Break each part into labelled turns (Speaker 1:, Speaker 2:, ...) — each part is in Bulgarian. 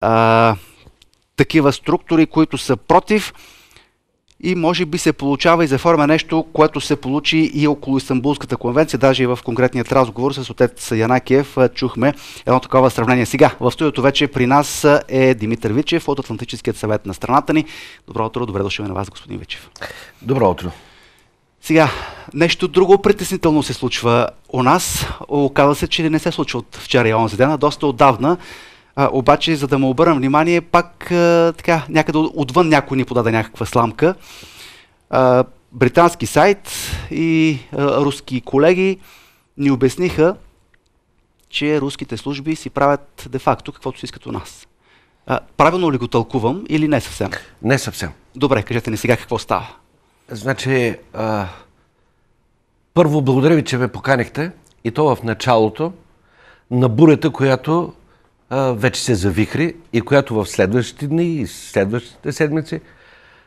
Speaker 1: а, такива структури, които са против и може би се получава и заформя нещо, което се получи и около Истанбулската конвенция, даже и в конкретният разговор с отец Янакиев чухме едно такова сравнение. Сега в студиото вече при нас е Димитър Вичев от Атлантическият съвет на страната ни. Добро утро, добре дошли на вас, господин Вичев. Добро утро. Сега, нещо друго притеснително се случва у нас. Оказва се, че не се случва от вчера и онзи ден, а доста отдавна. А, обаче, за да му обърна внимание, пак а, така, някъде отвън някой ни подаде някаква сламка. А, британски сайт и а, руски колеги ни обясниха, че руските служби си правят де-факто каквото си искат у нас. А, правилно ли го тълкувам или не съвсем? Не съвсем. Добре, кажете ни сега какво става.
Speaker 2: Значи, а, първо благодаря ви, че ме поканихте и то в началото на бурята, която вече се завихри и която в следващите дни и следващите седмици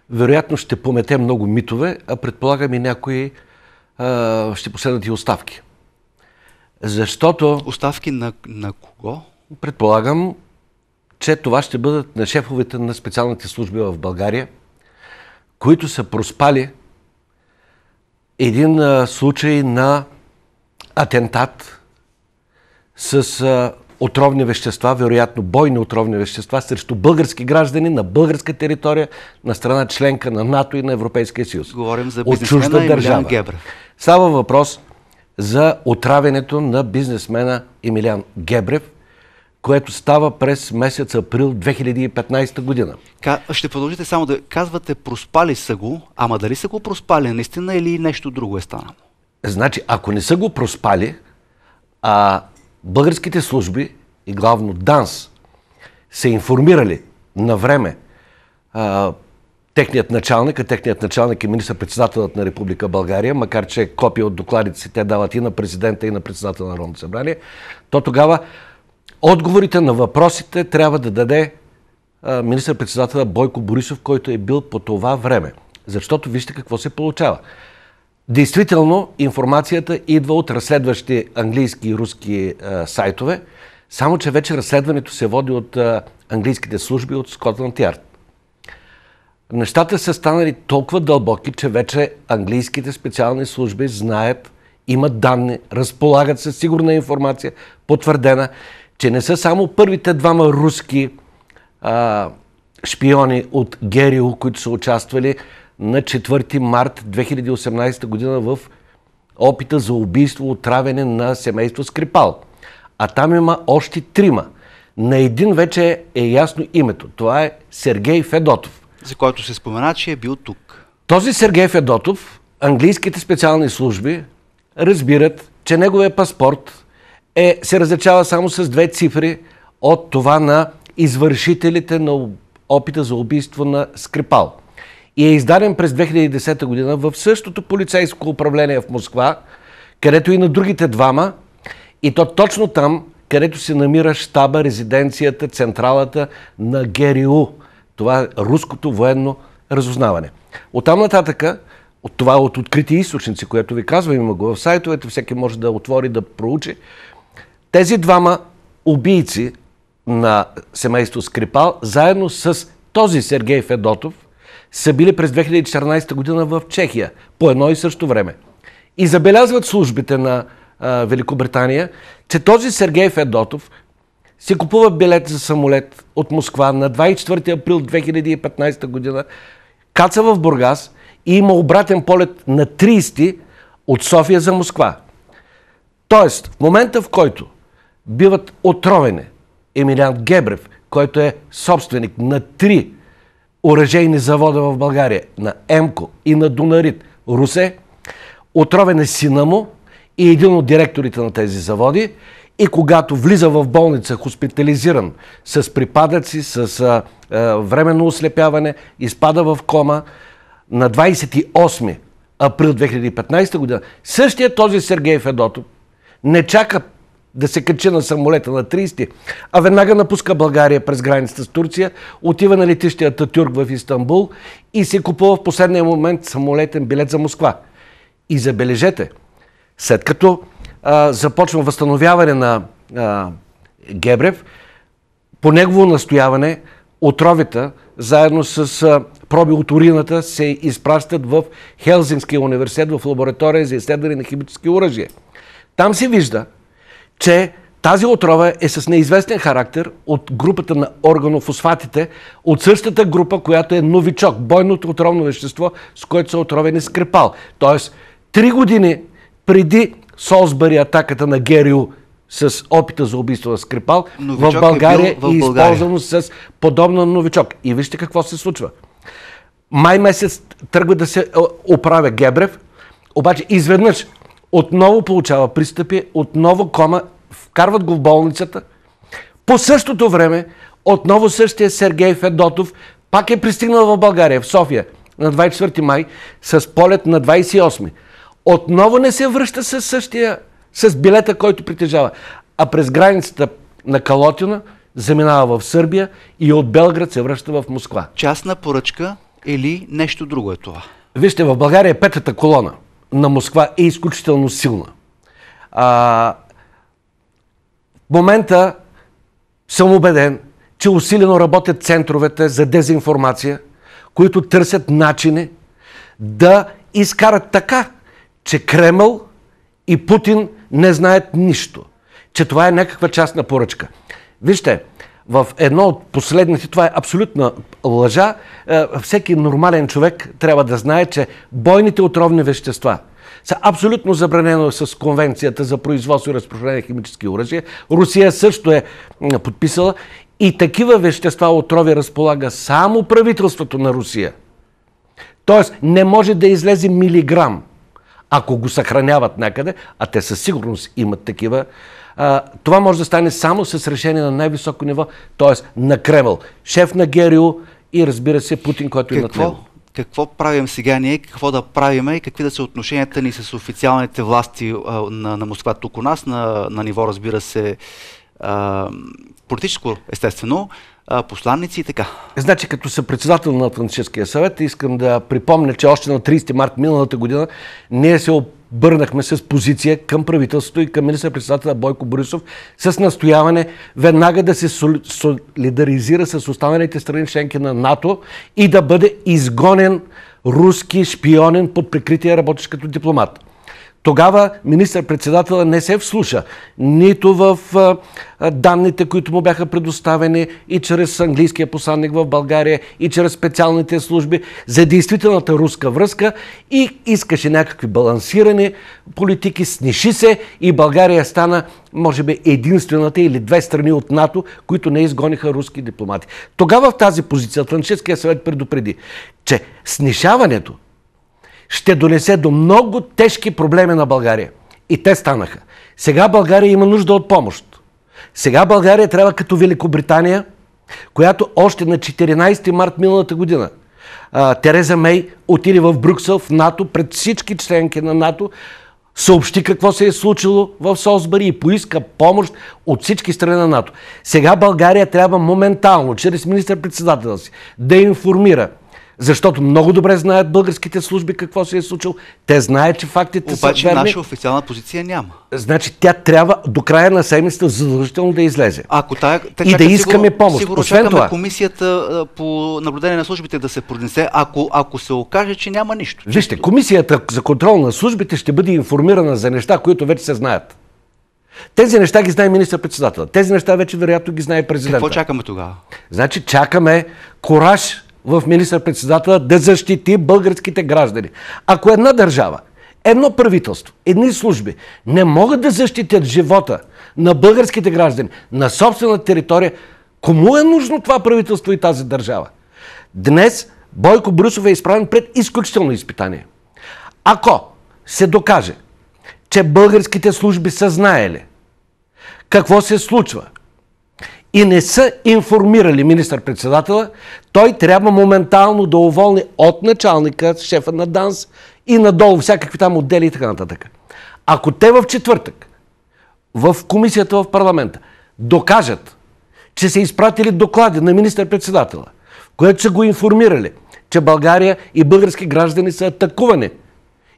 Speaker 2: вероятно ще помете много митове, а предполагам и някои а, ще последват и оставки. Защото... Оставки на, на кого? Предполагам, че това ще бъдат на шефовете на специалните служби в България, които са проспали един а, случай на атентат с а, отровни вещества, вероятно бойни отровни вещества, срещу български граждани на българска територия, на страна членка на НАТО и на Европейския съюз. Говорим за бизнесмена чужда държава. Гебра. Става въпрос за отравянето на бизнесмена Емилиан Гебрев, което става през месец април 2015 година. ще продължите само да казвате, проспали са го, ама дали са го проспали наистина или нещо друго е станало? Значи, ако не са го проспали, а българските служби и главно ДАНС се информирали на време техният началник, а техният началник е министър-председателът на Република България, макар че е копия от докладите си те дават и на президента, и на председател на Народното събрание, то тогава отговорите на въпросите трябва да даде министър председателът Бойко Борисов, който е бил по това време. Защото вижте какво се получава. Действително, информацията идва от разследващи английски и руски а, е, сайтове, само че вече разследването се води от а, е, английските служби от Скотланд Ярд. Нещата са станали толкова дълбоки, че вече английските специални служби знаят, имат данни, разполагат със сигурна информация, потвърдена, че не са само първите двама руски а, шпиони от Герио, които са участвали, на 4 март 2018 година в опита за убийство, отравяне на семейство Скрипал. А там има още трима. На един вече е ясно името. Това е Сергей Федотов. За който се спомена, че е бил тук. Този Сергей Федотов, английските специални служби разбират, че неговия паспорт е, се различава само с две цифри от това на извършителите на опита за убийство на Скрипал и е издаден през 2010 година в същото полицейско управление в Москва, където и на другите двама, и то точно там, където се намира штаба, резиденцията, централата на ГРУ. Това е руското военно разузнаване. От там нататъка, от това е от открити източници, което ви казвам, има го в сайтовете, всеки може да отвори, да проучи. Тези двама убийци на семейство Скрипал, заедно с този Сергей Федотов – са били през 2014 година в Чехия по едно и също време. И забелязват службите на а, Великобритания, че този Сергей Федотов си купува билет за самолет от Москва на 24 април 2015 година, каца в Бургас и има обратен полет на 30 от София за Москва. Тоест, в момента в който биват отровени Емилиан Гебрев, който е собственик на 3, оръжейни завода в България, на Емко и на Дунарит, Русе, отровен е сина му и един от директорите на тези заводи и когато влиза в болница, хоспитализиран, с припадъци, с а, а, временно ослепяване, изпада в кома, на 28 април 2015 година, същия този Сергей Федотов не чака да се качи на самолета на 30, а веднага напуска България през границата с Турция, отива на летищия Татюрк в Истанбул и се купува в последния момент самолетен билет за Москва. И забележете, след като а, започва възстановяване на а, Гебрев, по негово настояване отровите, заедно с а, проби от урината, се изпращат в Хелзинския университет в лаборатория за изследване на химически оръжие. Там се вижда, че тази отрова е с неизвестен характер от групата на органофосфатите, от същата група, която е новичок, бойното отровно вещество, с което са отровени е скрипал. Тоест, три години преди Солсбъри атаката на Герио с опита за убийство на Скрипал в е България е в България. използвано с подобна новичок. И вижте какво се случва. Май месец тръгва да се е, оправя Гебрев, обаче изведнъж отново получава пристъпи, отново кома, вкарват го в болницата. По същото време, отново същия Сергей Федотов пак е пристигнал в България, в София, на 24 май, с полет на 28. Отново не се връща с същия, с билета, който притежава. А през границата на Калотина заминава в Сърбия и от Белград се връща в Москва. Частна поръчка или нещо друго е това? Вижте, в България е петата колона на Москва е изключително силна. А, в момента съм убеден, че усилено работят центровете за дезинформация, които търсят начини да изкарат така, че Кремъл и Путин не знаят нищо, че това е някаква частна поръчка. Вижте, в едно от последните, това е абсолютна лъжа, е, всеки нормален човек трябва да знае, че бойните отровни вещества са абсолютно забранено с конвенцията за производство и разпространение на химически оръжия. Русия също е подписала и такива вещества отрови разполага само правителството на Русия. Тоест не може да излезе милиграм – ако го съхраняват някъде, а те със сигурност имат такива, а, това може да стане само с решение на най-високо ниво, т.е. на Кремъл, шеф на ГРУ и разбира се Путин, който е над него. Какво правим сега ние, какво
Speaker 1: да правим и какви да са отношенията ни с официалните власти а, на, на Москва тук у нас, на, на ниво, разбира се, а, политическо, естествено, а, посланници
Speaker 2: и така. Значи, като съм председател на Франциския съвет, искам да припомня, че още на 30 март миналата година ние се обърнахме с позиция към правителството и към министър-председателя Бойко Борисов с настояване веднага да се солидаризира с останалите страни членки на НАТО и да бъде изгонен руски шпионен под прикритие работещ като дипломат. Тогава министър-председателът не се вслуша нито в данните, които му бяха предоставени и чрез английския посланник в България, и чрез специалните служби за действителната руска връзка и искаше някакви балансирани политики, сниши се и България стана, може би, единствената или две страни от НАТО, които не изгониха руски дипломати. Тогава в тази позиция Атлантическия съвет предупреди, че снишаването ще донесе до много тежки проблеми на България. И те станаха. Сега България има нужда от помощ. Сега България трябва като Великобритания, която още на 14 март миналата година Тереза Мей отиде в Брюксел, в НАТО, пред всички членки на НАТО, съобщи какво се е случило в Солсбъри и поиска помощ от всички страни на НАТО. Сега България трябва моментално, чрез министър-председателя си, да информира – защото много добре знаят българските служби какво се е случило. Те знаят, че фактите Обаче, са верни. Обаче наша
Speaker 1: официална позиция няма.
Speaker 2: Значи тя трябва до края на седмицата задължително да излезе. Ако тая, и да искаме сигур, помощ. Сигурно чакаме това,
Speaker 1: комисията по наблюдение на службите да се пронесе, ако, ако се окаже, че няма нищо. Вижте,
Speaker 2: комисията за контрол на службите ще бъде информирана за неща, които вече се знаят. Тези неща ги знае министър-председател. Тези неща вече вероятно ги знае президента. Какво чакаме тогава? Значи чакаме кораж в министър-председателя да защити българските граждани. Ако една държава, едно правителство, едни служби не могат да защитят живота на българските граждани на собствена територия, кому е нужно това правителство и тази държава? Днес Бойко Брюсов е изправен пред изключително изпитание. Ако се докаже, че българските служби са знаели какво се случва – и не са информирали министър-председател, той трябва моментално да уволни от началника, шефа на ДАНС и надолу всякакви там отдели и така нататък. Ако те в четвъртък, в комисията в парламента, докажат, че са изпратили доклади на министър председателя което са го информирали, че България и български граждани са атакувани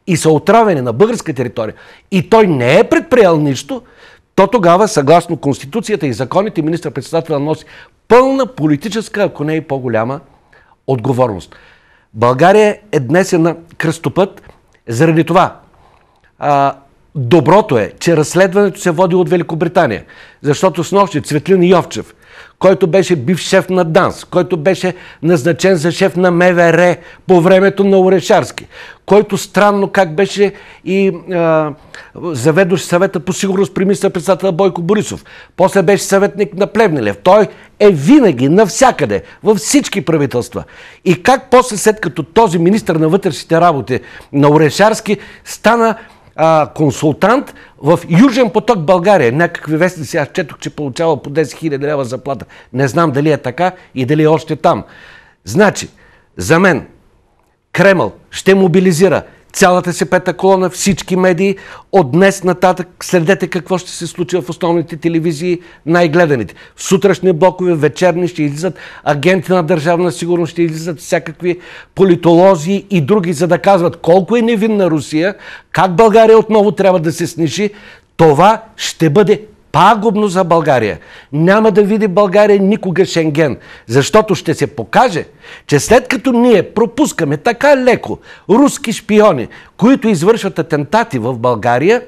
Speaker 2: и са отравени на българска територия и той не е предприял нищо, то тогава, съгласно Конституцията и законите, министър-председателя носи пълна политическа, ако не и по-голяма, отговорност. България е днес на кръстопът заради това. А, доброто е, че разследването се води от Великобритания, защото с нощи Цветлин Йовчев – който беше бив шеф на ДАНС, който беше назначен за шеф на МВР по времето на Орешарски, който странно как беше и а, съвета по сигурност при мисля председател Бойко Борисов. После беше съветник на Плевнелев. Той е винаги, навсякъде, във всички правителства. И как после, след като този министр на вътрешните работи на Орешарски стана а, консултант в Южен поток България. Някакви вести аз четох, че получава по 10 000 лева заплата. Не знам дали е така и дали е още там. Значи, за мен Кремъл ще мобилизира цялата си пета колона, всички медии. От днес нататък следете какво ще се случи в основните телевизии, най-гледаните. В сутрешни блокове, вечерни ще излизат агенти на държавна сигурност, ще излизат всякакви политолози и други, за да казват колко е невинна Русия, как България отново трябва да се снижи. Това ще бъде пагубно за България. Няма да види България никога Шенген, защото ще се покаже, че след като ние пропускаме така леко руски шпиони, които извършват атентати в България,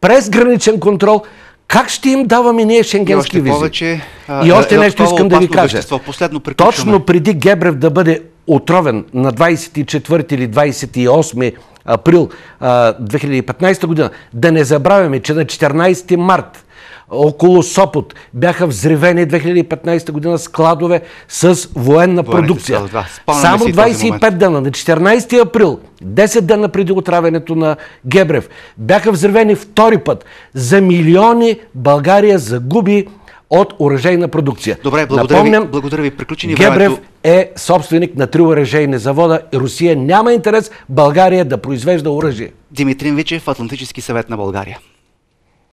Speaker 2: през граничен контрол, как ще им даваме ние шенгенски и визи? Повече, а, и още е нещо искам да ви кажа. Последно Точно преди Гебрев да бъде отровен на 24 или 28 април а, 2015 година, да не забравяме, че на 14 март около Сопот бяха взривени 2015 година складове с военна продукция. Само 25 дена, на 14 април, 10 дена преди отравянето на Гебрев, бяха взривени втори път. За милиони България загуби от оръжейна продукция. Добре, благодаря ви.
Speaker 1: Благодаря ви. Приключени
Speaker 2: Гебрев времето... е собственик на три оръжейни завода. Русия няма интерес България да произвежда оръжие. Димитрин Вичев, Атлантически съвет на България.